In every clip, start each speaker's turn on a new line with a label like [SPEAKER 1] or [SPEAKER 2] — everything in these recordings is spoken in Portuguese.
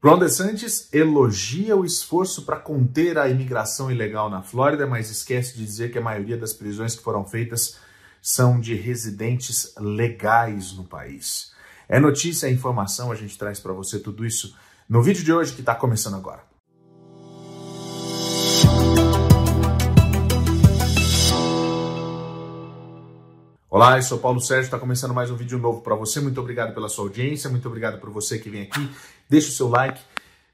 [SPEAKER 1] Ron DeSantis elogia o esforço para conter a imigração ilegal na Flórida, mas esquece de dizer que a maioria das prisões que foram feitas são de residentes legais no país. É notícia, é informação, a gente traz para você tudo isso no vídeo de hoje que está começando agora. Olá, eu sou Paulo Sérgio, está começando mais um vídeo novo para você. Muito obrigado pela sua audiência, muito obrigado por você que vem aqui deixa o seu like.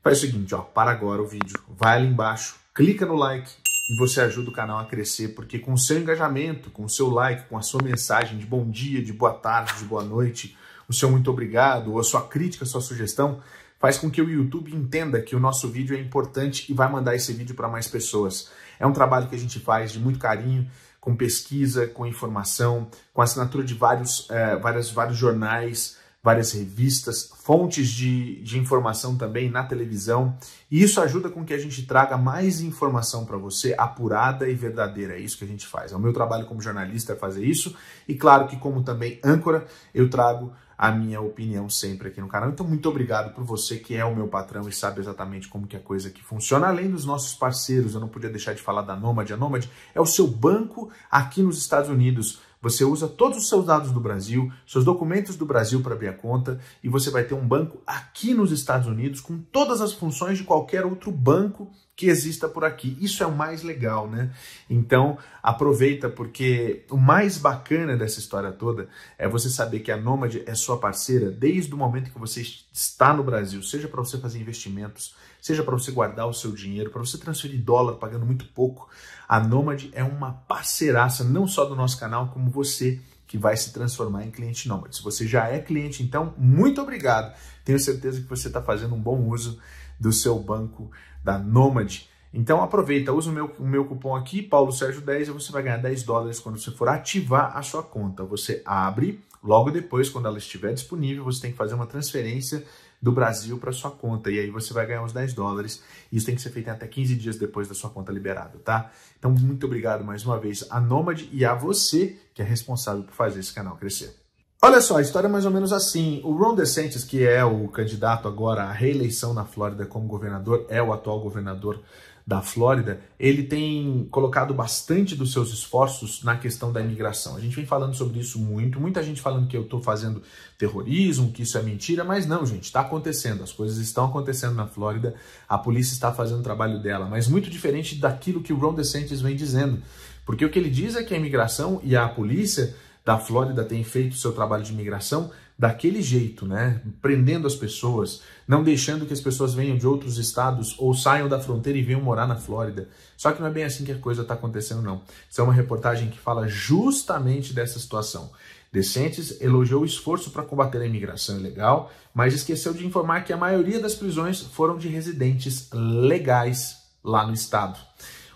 [SPEAKER 1] Faz o seguinte, ó, para agora o vídeo, vai ali embaixo, clica no like e você ajuda o canal a crescer, porque com o seu engajamento, com o seu like, com a sua mensagem de bom dia, de boa tarde, de boa noite, o seu muito obrigado, ou a sua crítica, a sua sugestão, faz com que o YouTube entenda que o nosso vídeo é importante e vai mandar esse vídeo para mais pessoas. É um trabalho que a gente faz de muito carinho, com pesquisa, com informação, com assinatura de vários, é, várias, vários jornais, várias revistas, fontes de, de informação também na televisão. E isso ajuda com que a gente traga mais informação para você, apurada e verdadeira. É isso que a gente faz. É o meu trabalho como jornalista é fazer isso. E claro que, como também âncora, eu trago a minha opinião sempre aqui no canal. Então, muito obrigado por você que é o meu patrão e sabe exatamente como que a coisa aqui funciona. Além dos nossos parceiros, eu não podia deixar de falar da Nomad. A Nomad é o seu banco aqui nos Estados Unidos você usa todos os seus dados do Brasil, seus documentos do Brasil para abrir a conta e você vai ter um banco aqui nos Estados Unidos com todas as funções de qualquer outro banco que exista por aqui. Isso é o mais legal, né? Então, aproveita porque o mais bacana dessa história toda é você saber que a Nômade é sua parceira desde o momento que você está no Brasil, seja para você fazer investimentos, seja para você guardar o seu dinheiro, para você transferir dólar pagando muito pouco. A Nômade é uma parceiraça não só do nosso canal, como você que vai se transformar em cliente Nômade. Se você já é cliente, então, muito obrigado. Tenho certeza que você está fazendo um bom uso do seu banco da Nômade. Então aproveita, usa o meu, o meu cupom aqui, Paulo Sérgio 10, e você vai ganhar 10 dólares quando você for ativar a sua conta. Você abre, logo depois, quando ela estiver disponível, você tem que fazer uma transferência do Brasil para sua conta. E aí você vai ganhar uns 10 dólares. Isso tem que ser feito até 15 dias depois da sua conta liberada, tá? Então, muito obrigado mais uma vez a Nômade e a você que é responsável por fazer esse canal crescer. Olha só, a história é mais ou menos assim. O Ron DeSantis, que é o candidato agora à reeleição na Flórida como governador, é o atual governador da Flórida, ele tem colocado bastante dos seus esforços na questão da imigração. A gente vem falando sobre isso muito, muita gente falando que eu estou fazendo terrorismo, que isso é mentira, mas não, gente, está acontecendo, as coisas estão acontecendo na Flórida, a polícia está fazendo o trabalho dela, mas muito diferente daquilo que o Ron DeSantis vem dizendo, porque o que ele diz é que a imigração e a polícia da Flórida têm feito o seu trabalho de imigração daquele jeito, né? Prendendo as pessoas, não deixando que as pessoas venham de outros estados ou saiam da fronteira e venham morar na Flórida. Só que não é bem assim que a coisa está acontecendo, não. Isso é uma reportagem que fala justamente dessa situação. Decentes elogiou o esforço para combater a imigração ilegal, mas esqueceu de informar que a maioria das prisões foram de residentes legais lá no estado.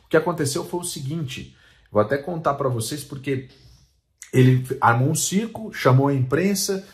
[SPEAKER 1] O que aconteceu foi o seguinte, vou até contar para vocês porque ele armou um circo, chamou a imprensa,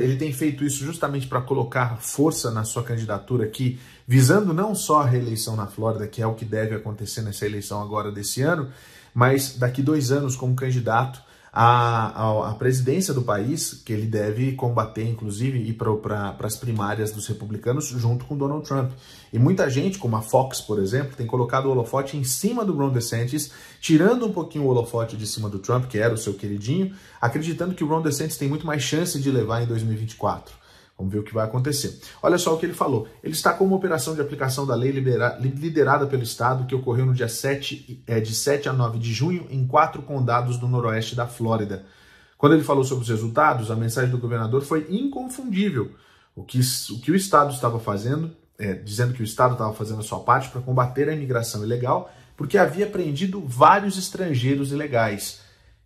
[SPEAKER 1] ele tem feito isso justamente para colocar força na sua candidatura aqui, visando não só a reeleição na Flórida, que é o que deve acontecer nessa eleição agora desse ano, mas daqui dois anos como candidato a, a, presidência do país, que ele deve combater, inclusive, ir para pra, as primárias dos republicanos junto com Donald Trump. E muita gente, como a Fox, por exemplo, tem colocado o holofote em cima do Ron DeSantis, tirando um pouquinho o holofote de cima do Trump, que era o seu queridinho, acreditando que o Ron DeSantis tem muito mais chance de levar em 2024. Vamos ver o que vai acontecer. Olha só o que ele falou. Ele está com uma operação de aplicação da lei libera, liderada pelo Estado que ocorreu no dia 7, é, de 7 a 9 de junho em quatro condados do noroeste da Flórida. Quando ele falou sobre os resultados, a mensagem do governador foi inconfundível. O que o, que o Estado estava fazendo, é, dizendo que o Estado estava fazendo a sua parte para combater a imigração ilegal, porque havia prendido vários estrangeiros ilegais.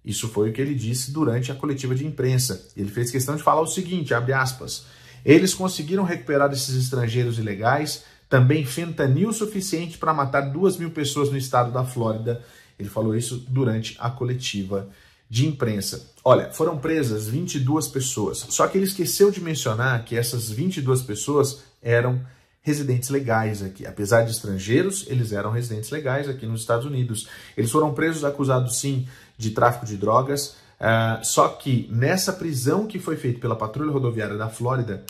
[SPEAKER 1] Isso foi o que ele disse durante a coletiva de imprensa. Ele fez questão de falar o seguinte, abre aspas, eles conseguiram recuperar esses estrangeiros ilegais, também fentanil suficiente para matar duas mil pessoas no estado da Flórida. Ele falou isso durante a coletiva de imprensa. Olha, foram presas 22 pessoas, só que ele esqueceu de mencionar que essas 22 pessoas eram residentes legais aqui. Apesar de estrangeiros, eles eram residentes legais aqui nos Estados Unidos. Eles foram presos acusados, sim, de tráfico de drogas, Uh, só que nessa prisão que foi feita pela Patrulha Rodoviária da Flórida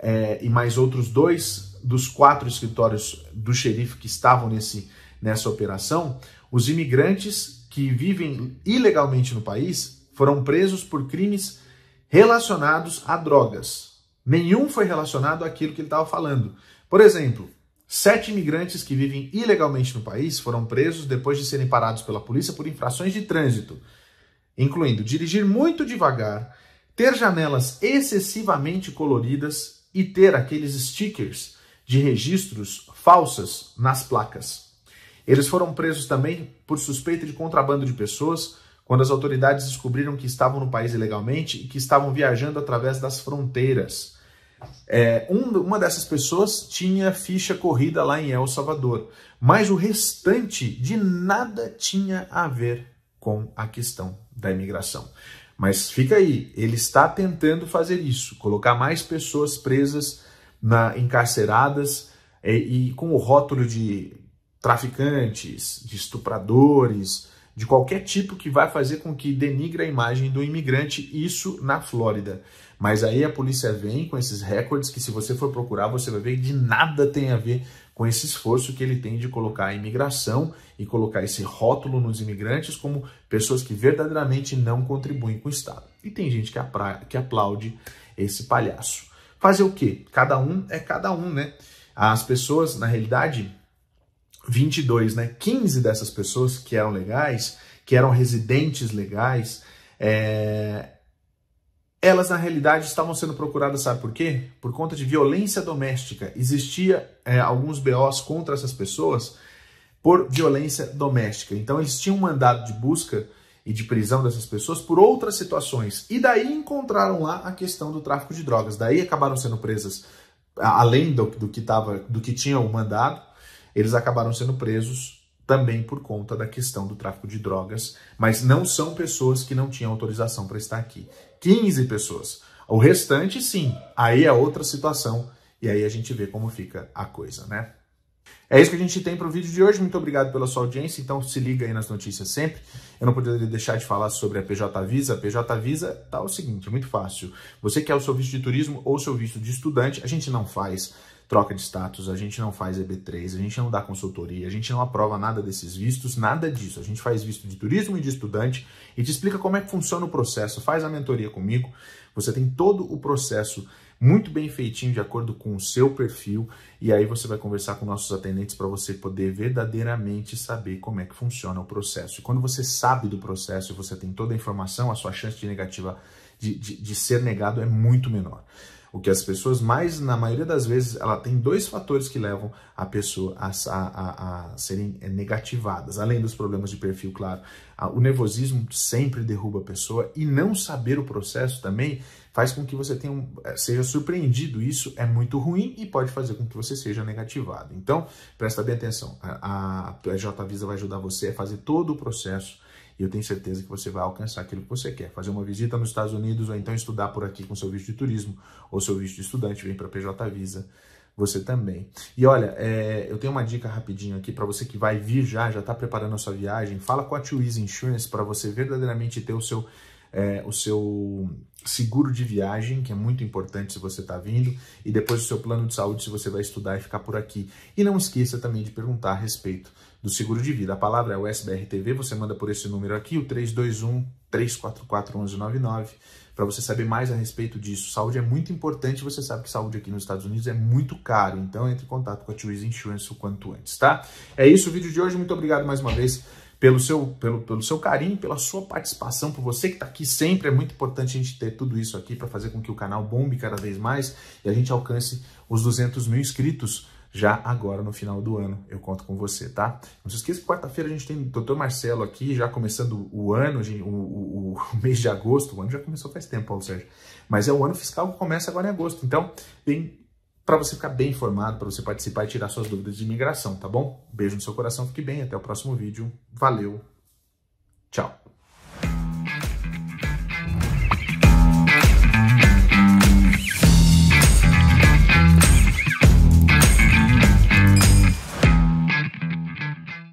[SPEAKER 1] é, e mais outros dois dos quatro escritórios do xerife que estavam nesse, nessa operação, os imigrantes que vivem ilegalmente no país foram presos por crimes relacionados a drogas. Nenhum foi relacionado àquilo que ele estava falando. Por exemplo, sete imigrantes que vivem ilegalmente no país foram presos depois de serem parados pela polícia por infrações de trânsito incluindo dirigir muito devagar, ter janelas excessivamente coloridas e ter aqueles stickers de registros falsas nas placas. Eles foram presos também por suspeita de contrabando de pessoas, quando as autoridades descobriram que estavam no país ilegalmente e que estavam viajando através das fronteiras. É, um, uma dessas pessoas tinha ficha corrida lá em El Salvador, mas o restante de nada tinha a ver com a questão da imigração. Mas fica aí, ele está tentando fazer isso, colocar mais pessoas presas, na, encarceradas e, eh, e com o rótulo de traficantes, de estupradores, de qualquer tipo que vai fazer com que denigre a imagem do imigrante, isso na Flórida. Mas aí a polícia vem com esses recordes que, se você for procurar, você vai ver que de nada tem a ver com esse esforço que ele tem de colocar a imigração e colocar esse rótulo nos imigrantes como pessoas que verdadeiramente não contribuem com o Estado. E tem gente que, que aplaude esse palhaço. Fazer o quê? Cada um é cada um, né? As pessoas, na realidade, 22, né? 15 dessas pessoas que eram legais, que eram residentes legais, é... elas na realidade estavam sendo procuradas, sabe por quê? Por conta de violência doméstica. Existia é, alguns BOs contra essas pessoas por violência doméstica. Então eles tinham um mandado de busca e de prisão dessas pessoas por outras situações. E daí encontraram lá a questão do tráfico de drogas. Daí acabaram sendo presas além do, do que tava, do que tinha o mandado eles acabaram sendo presos também por conta da questão do tráfico de drogas, mas não são pessoas que não tinham autorização para estar aqui. 15 pessoas. O restante, sim, aí é outra situação e aí a gente vê como fica a coisa, né? É isso que a gente tem para o vídeo de hoje. Muito obrigado pela sua audiência. Então se liga aí nas notícias sempre. Eu não poderia deixar de falar sobre a PJ Visa. A PJ Visa tá o seguinte, é muito fácil. Você quer o seu visto de turismo ou o seu visto de estudante, a gente não faz troca de status, a gente não faz EB3, a gente não dá consultoria, a gente não aprova nada desses vistos, nada disso. A gente faz visto de turismo e de estudante e te explica como é que funciona o processo, faz a mentoria comigo. Você tem todo o processo muito bem feitinho de acordo com o seu perfil e aí você vai conversar com nossos atendentes para você poder verdadeiramente saber como é que funciona o processo. E quando você sabe do processo e você tem toda a informação, a sua chance de negativa de, de, de ser negado é muito menor. O que as pessoas mais, na maioria das vezes, ela tem dois fatores que levam a pessoa a, a, a, a serem eh, negativadas, além dos problemas de perfil, claro. O nervosismo sempre derruba a pessoa e não saber o processo também faz com que você tenha um, eh, seja surpreendido. Isso é muito ruim e pode fazer com que você seja negativado. Então, presta bem atenção. A, a PJ Visa vai ajudar você a fazer todo o processo e eu tenho certeza que você vai alcançar aquilo que você quer. Fazer uma visita nos Estados Unidos ou então estudar por aqui com seu visto de turismo ou seu visto de estudante, vem para PJ Visa você também. E olha, é, eu tenho uma dica rapidinho aqui para você que vai vir já, já está preparando a sua viagem. Fala com a Twiz Insurance para você verdadeiramente ter o seu, é, o seu seguro de viagem, que é muito importante se você está vindo, e depois o seu plano de saúde se você vai estudar e ficar por aqui. E não esqueça também de perguntar a respeito do seguro de vida. A palavra é o SBRTV, você manda por esse número aqui, o 321 344 1199, para você saber mais a respeito disso. Saúde é muito importante, você sabe que saúde aqui nos Estados Unidos é muito caro, então entre em contato com a Twiz Insurance o quanto antes, tá? É isso o vídeo de hoje, muito obrigado mais uma vez pelo seu, pelo, pelo seu carinho, pela sua participação, por você que está aqui sempre. É muito importante a gente ter tudo isso aqui para fazer com que o canal bombe cada vez mais e a gente alcance os 200 mil inscritos já agora no final do ano. Eu conto com você, tá? Não se esqueça que quarta-feira a gente tem o doutor Marcelo aqui, já começando o ano, o, o, o, mês de agosto. O ano já começou faz tempo, Paulo Sérgio. Mas é o ano fiscal que começa agora em agosto. Então, vem para você ficar bem informado, para você participar e tirar suas dúvidas de imigração, tá bom? Beijo no seu coração, fique bem, até o próximo vídeo. Valeu, tchau!